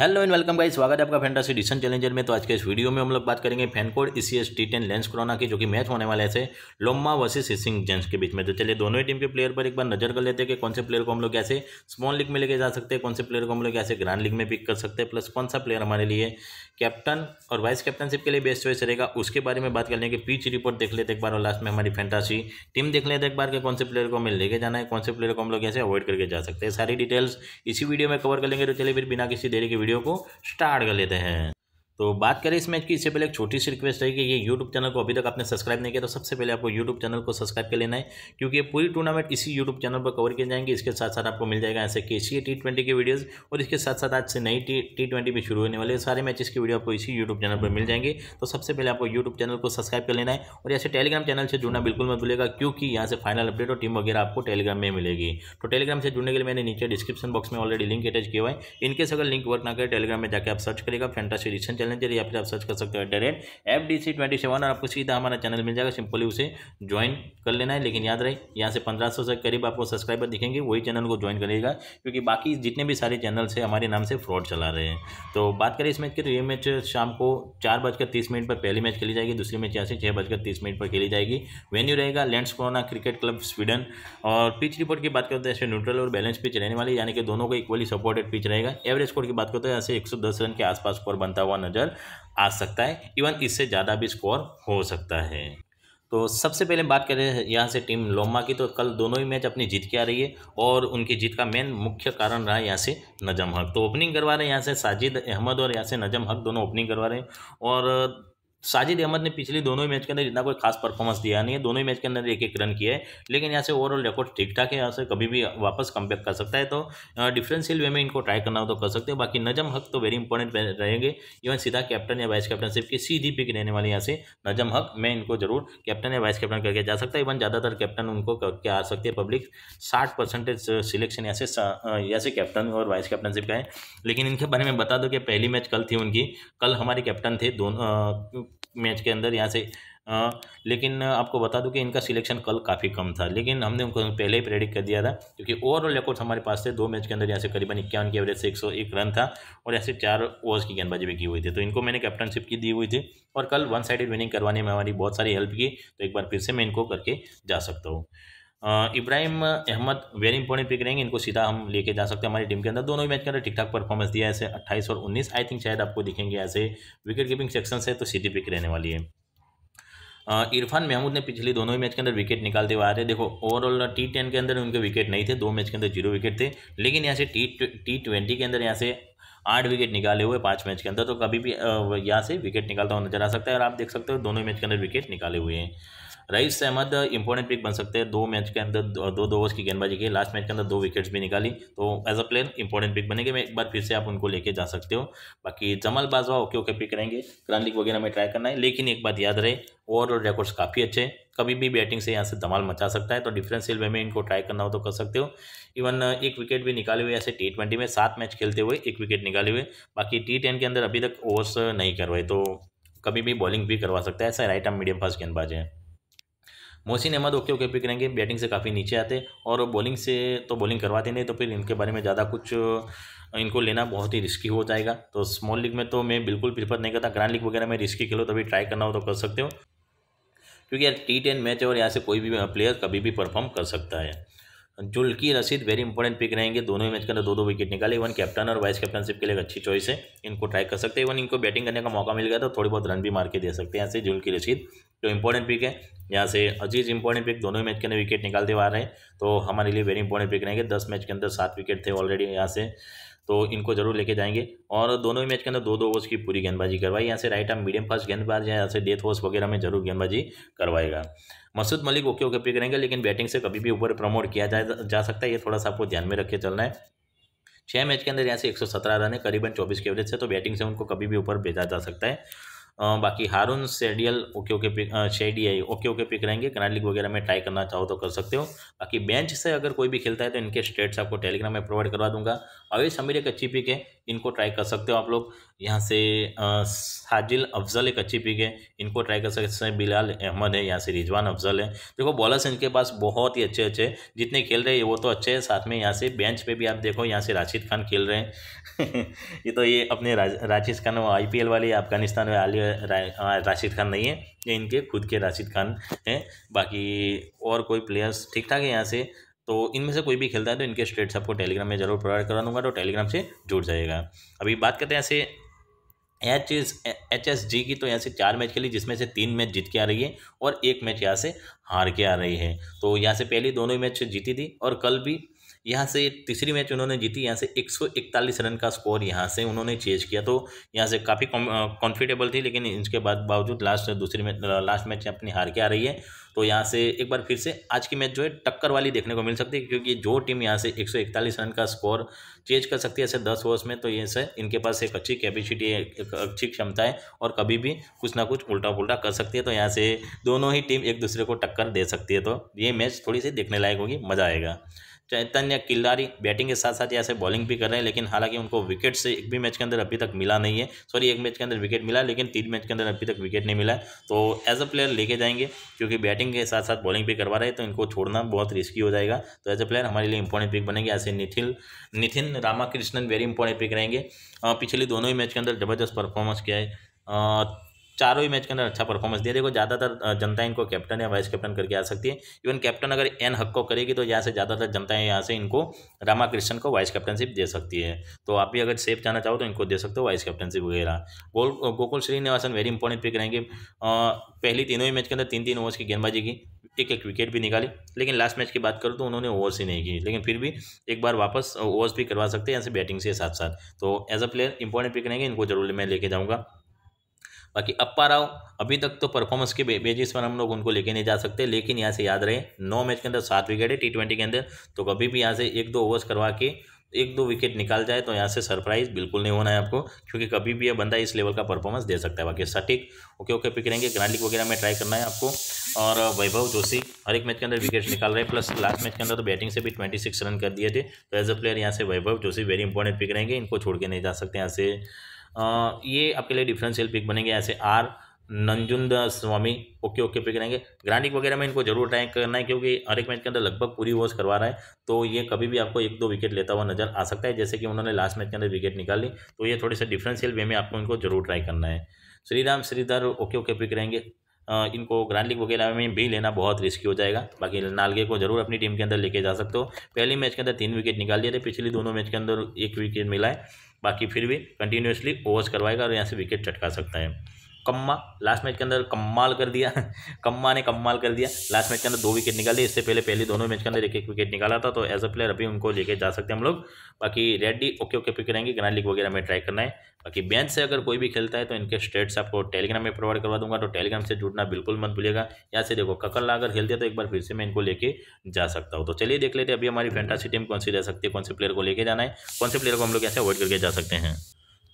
hello and welcome guys स्वागत है आपका फेंटासी डिसन चैलेंजर में तो आज के इस वीडियो में हम लोग बात करेंगे FanCode E e C S T ten Landskrona की जो कि मैच होने वाले ऐसे लोम्मा वर्सेस सिसिंग जेंट्स के बीच में तो चलिए दोनों ही टीम के प्लेयर पर एक बार नजर कर लेते हैं कि कौन से प्लेयर को हम लोग कैसे स्मॉल लीग में लेके जा सकते हैं कौन से प्लेयर को हम लोग कैसे ग्रांड लीग में पिक कर सकते हैं प्लस कौन सा प्लेयर हमारे लिए कैप्टन और वाइस कैप्टनशिप के लिए बेस्ट चॉइस रहेगा उसके बारे में बात कर लेंगे पीच रिपोर्ट देख लेते एक बार और लास्ट में हमारी फैंटासी टीम देख लेते एक बार के कौन से प्लेयर को हमें लेके जाना है कौन से प्लेयर को हम लोग कैसे अवॉइड करके जा सकते हैं सारी डिटेल्स इसी वीडियो में कवर कर लेंगे तो चलिए फिर बिना किसी देरी के वीडियो को स्टार्ट कर लेते हैं तो बात करें इस मैच की इससे पहले एक छोटी सी रिक्वेस्ट है कि ये यूट्यूब चैनल को अभी तक आपने सब्सक्राइब नहीं किया तो सबसे पहले आपको यूट्यूब चैनल को सब्सक्राइब कर लेना है क्योंकि ये पूरी टूर्नामेंट इसी यूट्यूब चैनल पर कवर किए जाएंगे इसके साथ साथ आपको मिल जाएगा ऐसे के सी टी ट्वेंटी के वीडियोज़ और इसके साथ साथ आज से नई टी टी ट्वेंटी भी शुरू होने वाले सारे मैचेस के वीडियो आपको इसी यूट्यूब चैनल पर मिल जाएंगे तो सबसे पहले आपको यूट्यूब चैनल को सब्सक्राइब कर लेना है और ऐसे टेलीग्राम चैनल से जुड़ना बिल्कुल मत भूलेगा क्योंकि यहाँ से फाइनल अपडेट और टीम वगैरह आपको टेलीग्राम में मिलेगी तो टेलीग्राम से जुड़ने के लिए मैंने नीचे डिस्क्रिप्शन बॉक्स में ऑलरेडी लिंक अटैच किया हुआ है इनके अगर लिंक वर्क ना करें टेलीग्राम में जाकर आप सर्च करेगा फ्रेंटा एडिशन चैलेंजर या फिर आप सर्च कर सकते हो at the rate F D C twenty seven और आपको सीधा हमारा चैनल मिल जाएगा सिंपली उसे ज्वाइन कर लेना है लेकिन याद रहे यहाँ से पंद्रह सौ से करीब आपको सब्सक्राइबर दिखेंगे वही चैनल को ज्वाइन करिएगा क्योंकि बाकी जितने भी सारे चैनल्स है हमारे नाम से फ्रॉड चला रहे हैं तो बात करें इस मैच की तो ये मैच शाम को चार बजकर तीस मिनट पर पहली मैच खेली जाएगी दूसरी मैच यहाँ से छः बजकर तीस मिनट पर खेली जाएगी वेन्यू रहेगा Landskrona cricket club Sweden और पिच रिपोर्ट की बात करते हैं तो ऐसे न्यूट्रल और बैलेंस पिच रहने वाली यानी कि दोनों को इक्वली सपोर्टेड पिच रहेगा एवरेज स्कोर की बात करते हैं तो यहाँ से एक रन के आसपास स्कोर बनता हुआ नजर नज़र आ सकता है इवन इससे ज़्यादा भी स्कोर हो सकता है तो सबसे पहले बात करें यहाँ से टीम लोमा की तो कल दोनों ही मैच अपनी जीत के आ रही है और उनकी जीत का मेन मुख्य कारण रहा यहाँ से नजम हक तो ओपनिंग करवा रहे हैं यहाँ से साजिद अहमद और यहाँ से नजम हक दोनों ओपनिंग करवा रहे हैं और साजिद अहमद ने पिछले दोनों ही मैच के अंदर इतना कोई खास परफॉर्मेंस दिया नहीं है दोनों ही मैच के अंदर एक एक रन किया है लेकिन यहाँ से ओवरऑल रिकॉर्ड ठीक ठाक है यहाँ से कभी भी वापस कम कर सकता है तो डिफरेंशियल वे में इनको ट्राई करना हो तो कर सकते हो बाकी नजम हक तो वेरी इंपॉर्टेंट रहेंगे इवन सीधा कैप्टन या वाइस कैप्टनशिप की सीधी पिक रहने वाली यहाँ से नजम हक मैं इनको जरूर कैप्टन या वाइस कैप्टन करके जा सकता है इवन ज़्यादातर कैप्टन उनको करके आ सकते हैं पब्लिक साठ परसेंटेज सिलेक्शन यहाँ से यहाँ से कैप्टन और वाइस कैप्टनशिप का है लेकिन इनके बारे में बता दो कि पहली मैच कल थी उनकी कल हमारे कैप्टन थे दोनों मैच के अंदर यहाँ से आ, लेकिन आपको बता दूं कि इनका सिलेक्शन कल काफ़ी कम था लेकिन हमने उनको पहले ही प्रेडिक्ट कर दिया था क्योंकि ओवरऑल रिकॉर्ड हमारे पास थे दो मैच के अंदर यहाँ से करीबन इक्यावन की एवरेज से एक सौ एक रन था और ऐसे चार ओवर्स की गेंदबाजी भी की हुई थी तो इनको मैंने कैप्टनशिप की दी हुई थी और कल वन साइड विनिंग करवाने में हमारी बहुत सारी हेल्प की तो एक बार फिर से मैं इनको करके जा सकता हूँ Ibrahim Ahmad very important pick रहेंगे इनको सीधा हम लेके जा सकते हैं हमारी टीम के अंदर दोनों ही मैच के अंदर ठीक ठाक परफॉर्मेंस दिया ऐसे 28 और 19 आई थिंक शायद आपको दिखेंगे ऐसे विकेट कीपिंग सेक्शन से तो सीधी पिक रहने वाली है इरफान महमूद ने पिछले दोनों ही मैच के अंदर विकेट निकालते हुए आ रहे देखो ओवरऑल टी टेन के अंदर उनके विकेट नहीं थे दो मैच के अंदर जीरो विकेट थे लेकिन यहाँ से टी टी ट्वेंटी के अंदर यहाँ से आठ विकेट निकाले हुए पाँच मैच के अंदर तो कभी भी यहाँ से विकेट निकालता हुआ नजर आ सकता है और आप देख सकते हो दोनों मैच के अंदर विकेट निकाले हुए हैं रईस अहमद इंपॉर्टेंट पिक बन सकते हैं दो मैच के अंदर दो दो ओवर्स की गेंदबाजी की लास्ट मैच के अंदर दो विकेट्स भी निकाली तो as a player important pick बनेंगे मैं एक बार फिर से आप उनको लेके जा सकते हो बाकी Jamal Bajwa okay okay pick रहेंगे क्रन वगैरह में ट्राई करना है लेकिन एक बात याद रहे ओवरऑल रिकॉर्ड्स काफ़ी अच्छे हैं कभी भी बैटिंग से यहाँ से धमाल मचा सकता है तो डिफरेंशियल वे में इनको ट्राई करना हो तो कर सकते हो इवन uh, एक विकेट भी निकाले हुए ऐसे टी ट्वेंटी में सात मैच खेलते हुए एक विकेट निकाले हुए बाकी टी टेन के अंदर अभी तक ओवर्स नहीं करवाए तो कभी भी बॉलिंग भी करवा सकता है ऐसा राइट आर्म मीडियम फास्ट गेंदबाज है Mohsin Ahmad okay okay pick रहेंगे बैटिंग से काफ़ी नीचे आते और बॉलिंग से तो बॉलिंग करवाते नहीं तो फिर इनके बारे में ज़्यादा कुछ इनको लेना बहुत ही रिस्की हो जाएगा तो स्मॉल लीग में तो मैं बिल्कुल प्रीफर नहीं करता ग्रांड लीग वगैरह में रिस्की खेलो तभी ट्राई करना हो तो कर सकते हो क्योंकि यार टी टेन मैच है और यहाँ से कोई भी प्लेयर कभी भी परफॉर्म कर सकता है जुल्की रसीद वेरी इंपॉर्टेंट पिक रहेंगे दोनों मैच के अंदर दो दो विकेट निकाले इवन कैप्टन और वाइस कैप्टनशिप के लिए एक अच्छी चॉइस है इनको ट्राई कर सकते हैं इवन इनको बैटिंग करने का मौका मिल गया तो थोड़ी बहुत रन भी मार के दे सकते हैं यहाँ से जुल्की रसीद जो इंपॉर्टेंट पिक है यहाँ से अजीज इंपॉर्टेंट पिक दोनों मैच के अंदर विकेट निकालते हुए आ रहे हैं तो हमारे लिए वेरी इंपॉर्टेंट पिक रहेंगे दस मैच के अंदर सात विकेट थे ऑलरेडी यहाँ से तो इनको जरूर लेके जाएंगे और दोनों ही मैच के अंदर दो दो ओवर्स की पूरी गेंदबाजी करवाई यहाँ से राइट आर्म मीडियम फास्ट गेंदबाज या यहाँ से डेथ ओवर्स वगैरह में जरूर गेंदबाजी करवाएगा मसूद मलिक ओके ओके पे करेंगे लेकिन बैटिंग से कभी भी ऊपर प्रमोट किया जा, जा सकता है ये थोड़ा सा आपको ध्यान में रख के चलना है छः मैच के अंदर यहाँ से सत्रह रन है करीबन चौबीस के एवरेज से तो बैटिंग से उनको कभी भी ऊपर भेजा जा सकता है आ, बाकी हारून सेडियल ओके ओके पिक शेडी आई ओके ओके पिक रहेंगे कनाड लीग वगैरह में ट्राई करना चाहो तो कर सकते हो बाकी बेंच से अगर कोई भी खेलता है तो इनके स्टेट्स आपको टेलीग्राम में प्रोवाइड करवा दूंगा अवेश समीर एक अच्छी पिक है इनको ट्राई कर सकते हो आप लोग यहाँ से साजिल अफजल एक अच्छी पिक है इनको ट्राई कर सकते हैं बिलाल अहमद है यहाँ से रिजवान अफजल है देखो बॉलर्स इनके पास बहुत ही अच्छे अच्छे जितने खेल रहे हैं वो तो अच्छे हैं साथ में यहाँ से बेंच पे भी आप देखो यहाँ से राशिद खान खेल रहे हैं ये तो ये अपने राशिद खान वो आई वाले अफगानिस्तान में आली राशिद खान नहीं है ये इनके खुद के राशिद खान हैं बाकी और कोई प्लेयर्स ठीक ठाक है यहाँ से तो इनमें से कोई भी खेलता है तो इनके स्टेट्स आपको टेलीग्राम में जरूर प्रोवाइड करा दूंगा तो टेलीग्राम से जुड़ जाएगा अभी बात करते हैं ऐसे H S H S G की तो यहाँ से चार मैच खेली जिसमें से तीन मैच जीत के आ रही है और एक मैच यहाँ से हार के आ रही है तो यहाँ से पहले दोनों ही मैच जीती थी और कल भी यहाँ से तीसरी मैच उन्होंने जीती यहाँ से 141 रन का स्कोर यहाँ से उन्होंने चेज किया तो यहाँ से काफ़ी कॉन्फिटेबल थी लेकिन इसके बाद बावजूद लास्ट दूसरी मैच लास्ट मैच अपनी हार के आ रही है तो यहाँ से एक बार फिर से आज की मैच जो है टक्कर वाली देखने को मिल सकती है क्योंकि जो टीम यहाँ से एक रन का स्कोर चेज कर सकती है ऐसे दस ओवर्स में तो ये से इनके पास एक अच्छी कैपेसिटी है एक अच्छी क्षमता है और कभी भी कुछ ना कुछ उल्टा पुलटा कर सकती है तो यहाँ से दोनों ही टीम एक दूसरे को टक्कर दे सकती है तो ये मैच थोड़ी सी देखने लायक होगी मज़ा आएगा चैतन्य किल्लारी बैटिंग के साथ साथ ऐसे बॉलिंग भी कर रहे हैं लेकिन हालांकि उनको विकेट से एक भी मैच के अंदर अभी तक मिला नहीं है सॉरी एक मैच के अंदर विकेट मिला लेकिन तीन मैच के अंदर अभी तक विकेट नहीं मिला है तो एज अ प्लेयर लेके जाएंगे क्योंकि बैटिंग के साथ साथ बॉलिंग भी करवा रहे हैं तो इनको छोड़ना बहुत रिस्की हो जाएगा तो एज अ प्लेयर हमारे लिए इंपॉर्टेंट पिक बनेंगे ऐसे Nithin Nithin Ramakrishnan very important pick रहेंगे पिछले दोनों ही मैच के अंदर जबरदस्त परफॉर्मेंस किया है चारों ही मैच के अंदर अच्छा परफॉर्मेंस दिया देखो ज़्यादातर जनता इनको कैप्टन या वाइस कैप्टन करके आ सकती है इवन कैप्टन अगर एन हक को करेगी तो यहाँ से ज़्यादातर जनता यहाँ से इनको रामाकृष्ण को वाइस कैप्टनशिप दे सकती है तो आप भी अगर सेफ जाना चाहो तो इनको दे सकते हो वाइस कैप्टनशिप वगैरह गोल Gokul Srinivasan very important pick रहेंगे पहली तीनों ही मैच के अंदर तीन तीन ओवर्स की गेंदबाजी की एक एक विकेट भी निकाली लेकिन लास्ट मैच की बात करूँ तो उन्होंने ओवर्स ही नहीं की लेकिन फिर भी एक बार वापस ओवर्स भी करवा सकते हैं यहाँ से बैटिंग से साथ साथ तो as a player important pick रहेंगे इनको जरूर मैं लेके जाऊँगा बाकी अप्पा राव अभी तक तो परफॉर्मेंस के बेजिस पर हम लोग उनको लेके नहीं जा सकते लेकिन यहाँ से याद रहे नौ मैच के अंदर सात विकेट है टी ट्वेंटी के अंदर तो कभी भी यहाँ से एक दो ओवर्स करवा के एक दो विकेट निकाल जाए तो यहाँ से सरप्राइज बिल्कुल नहीं होना है आपको क्योंकि कभी भी यह बंदा इस लेवल का परफॉर्मेंस दे सकता है बाकी सटीक ओके ओके पिक रहेंगे ग्रांडिक वगैरह में ट्राई करना है आपको और वैभव जोशी हर एक मैच के अंदर विकेट निकाल रहे हैं प्लस लास्ट मैच के अंदर तो बैटिंग से भी ट्वेंटी सिक्स रन कर दिए थे तो एज अ प्लेयर यहाँ से Vaibhav Joshi very important pick रहेंगे इनको छोड़ के नहीं जा सकते यहाँ से ये आपके लिए डिफरेंशियल पिक बनेंगे ऐसे R Nanjundaswamy okay okay पे करेंगे ग्रांडिक वगैरह में इनको जरूर ट्राई करना है क्योंकि हर एक मैच के अंदर लगभग पूरी ओवर्स करवा रहा है तो ये कभी भी आपको एक दो विकेट लेता हुआ नजर आ सकता है जैसे कि उन्होंने लास्ट मैच के अंदर विकेट निकाल ली तो ये थोड़े से डिफरेंशियल वे में आपको इनको जरूर ट्राई करना है Sriram Sridhar okay okay pick रहेंगे इनको ग्रांड लीग वगैरह में भी लेना बहुत रिस्की हो जाएगा बाकी नालगे को जरूर अपनी टीम के अंदर लेके जा सकते हो पहली मैच के अंदर तीन विकेट निकाल दिए थे पिछले दोनों मैच के अंदर एक विकेट मिला है बाकी फिर भी कंटिन्यूसली ओवर्स करवाएगा और यहाँ से विकेट चटका सकता है कम्मा लास्ट मैच के अंदर कम्माल कर दिया कम्मा ने कम्माल कर दिया लास्ट मैच के अंदर दो विकेट निकाले इससे पहले पहले दोनों मैच के अंदर एक एक विकेट निकाला था तो एज अ प्लेयर अभी उनको लेके जा सकते हैं हम लोग बाकी रेडी ओके ओके पिक रहेंगे गना लीग वगैरह में ट्राई करना है बाकी बेंच से अगर कोई भी खेलता है तो इनके स्टेट्स आपको टेलीग्राम में प्रोवाइड करवा दूंगा तो टेलीग्राम से जुड़ना बिल्कुल मत भूलिएगा यहाँ से देखो ला अगर खेलते हैं तो एक बार फिर से मैं इनको लेके जा सकता हूँ तो चलिए देख लेते अभी हमारी फैंटासी टीम कौन सी रह सकती है कौन से प्लेयर को लेके जाना है कौन से प्लेयर को हम लोग ऐसे अवॉइड करके जा सकते हैं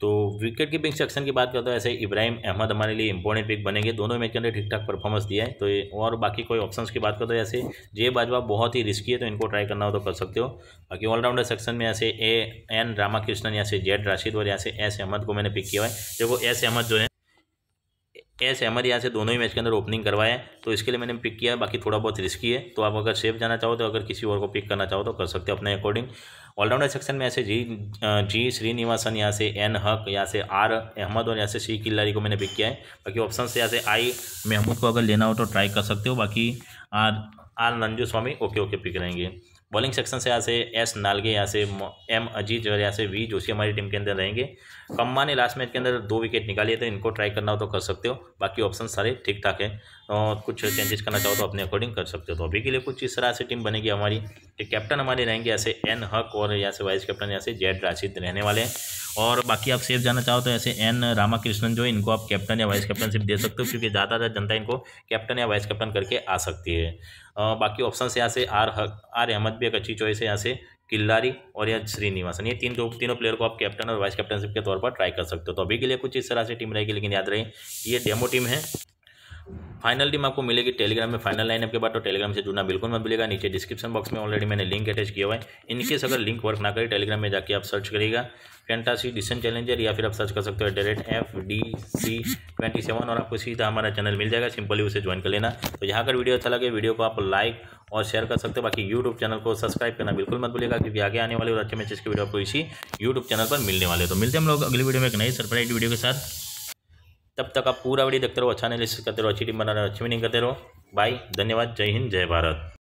तो विकेट कीपिंग सेक्शन की बात करते हैं तो ऐसे इब्राहिम अहमद हमारे लिए इंपॉर्टेंट पिक बनेंगे दोनों मैच के अंदर ठीक ठाक परफॉर्मेंस दिया है तो और बाकी कोई ऑप्शन की बात करते हैं तो ऐसे जे बाजवा बहुत ही रिस्की है तो इनको ट्राई करना हो तो कर सकते हो बाकी ऑलराउंडर सेक्शन में ऐसे ए एन रामाकृष्णन या से जेड राशिद और यहाँ से एस अहमद को मैंने पिक किया है देखो एस अहमद जो है कैश हैमर यहाँ से दोनों ही मैच के अंदर ओपनिंग करवाया है तो इसके लिए मैंने पिक किया बाकी थोड़ा बहुत रिस्की है तो आप अगर सेफ जाना चाहो तो अगर किसी और को पिक करना चाहो तो कर सकते हो अपने अकॉर्डिंग ऑलराउंडर सेक्शन में ऐसे जी जी श्रीनिवासन यहाँ से एन हक यहाँ से आर अहमद और यहाँ से सी किल्लारी को मैंने पिक किया है बाकी ऑप्शन से यहाँ से आई महमूद को अगर लेना हो तो ट्राई कर सकते हो बाकी R R Nanjundaswamy okay okay pick रहेंगे बॉलिंग सेक्शन से यहाँ से एस नालगे यहाँ से एम अजीत और यहाँ से वी जोशी हमारी टीम के अंदर रहेंगे कम्मा ने लास्ट मैच के अंदर दो विकेट निकाले तो इनको ट्राई करना हो तो कर सकते हो बाकी ऑप्शन सारे ठीक ठाक है और कुछ चेंजेस करना चाहो तो अपने अकॉर्डिंग कर सकते हो तो अभी के लिए कुछ इस तरह से टीम बनेगी हमारी कैप्टन हमारे रहेंगे यहाँ से एन हक और यहाँ से वाइस कैप्टन यहाँ से जेड राशिद रहने वाले हैं और बाकी आप सेफ जाना चाहो तो ऐसे एन रामाकृष्णन जो इनको आप कैप्टन या वाइस कैप्टनशिप दे सकते हो क्योंकि ज़्यादातर जनता इनको कैप्टन या वाइस कैप्टन करके आ सकती है बाकी ऑप्शन यहाँ से आर हक आर अहमद भी एक अच्छी चॉइस है यहाँ से किल्लारी और या श्रीनिवासन ये तीन तीनों प्लेयर को आप कैप्टन और वाइस कैप्टनशिप के तौर पर ट्राई कर सकते हो तो अभी के लिए कुछ इस तरह से टीम रहेगी लेकिन याद रहे ये डेमो टीम है फाइनल टीम आपको मिलेगी टेलीग्राम में फाइनल लाइन के बाद तो टेलीग्राम से जुड़ना बिल्कुल मत मिलेगा नीचे डिस्क्रिप्शन बॉक्स में ऑलरेडी मैंने लिंक अटैच किया हुआ है इनकेस अगर लिंक वर्क ना करे टेलीग्राम में जाके आप सर्च करिएगा फैंटासी डिसन चैलेंजर या फिर आप सर्च कर सकते हो direct F D C twenty seven और आपको सीधा हमारा चैनल मिल जाएगा सिंपली उसे ज्वाइन कर लेना तो यहाँ अगर वीडियो अच्छा लगे वीडियो को आप लाइक और शेयर कर सकते हो बाकी यूट्यूब चैनल को सब्सक्राइब करना बिल्कुल मत भूलिएगा क्योंकि आगे आने वाले और अच्छे मैचेस की वीडियो आपको इसी यूट्यूब चैनल पर मिलने वाले तो मिलते हम लोग अगली वीडियो में एक नई सरप्राइज वीडियो के साथ तब तक आप पूरा वीडियो देखते रहो अच्छा एनालिसिस करते रहो अच्छी टीम बनाने अच्छी मीनिंग करते रहो बाय धन्यवाद जय हिंद जय भारत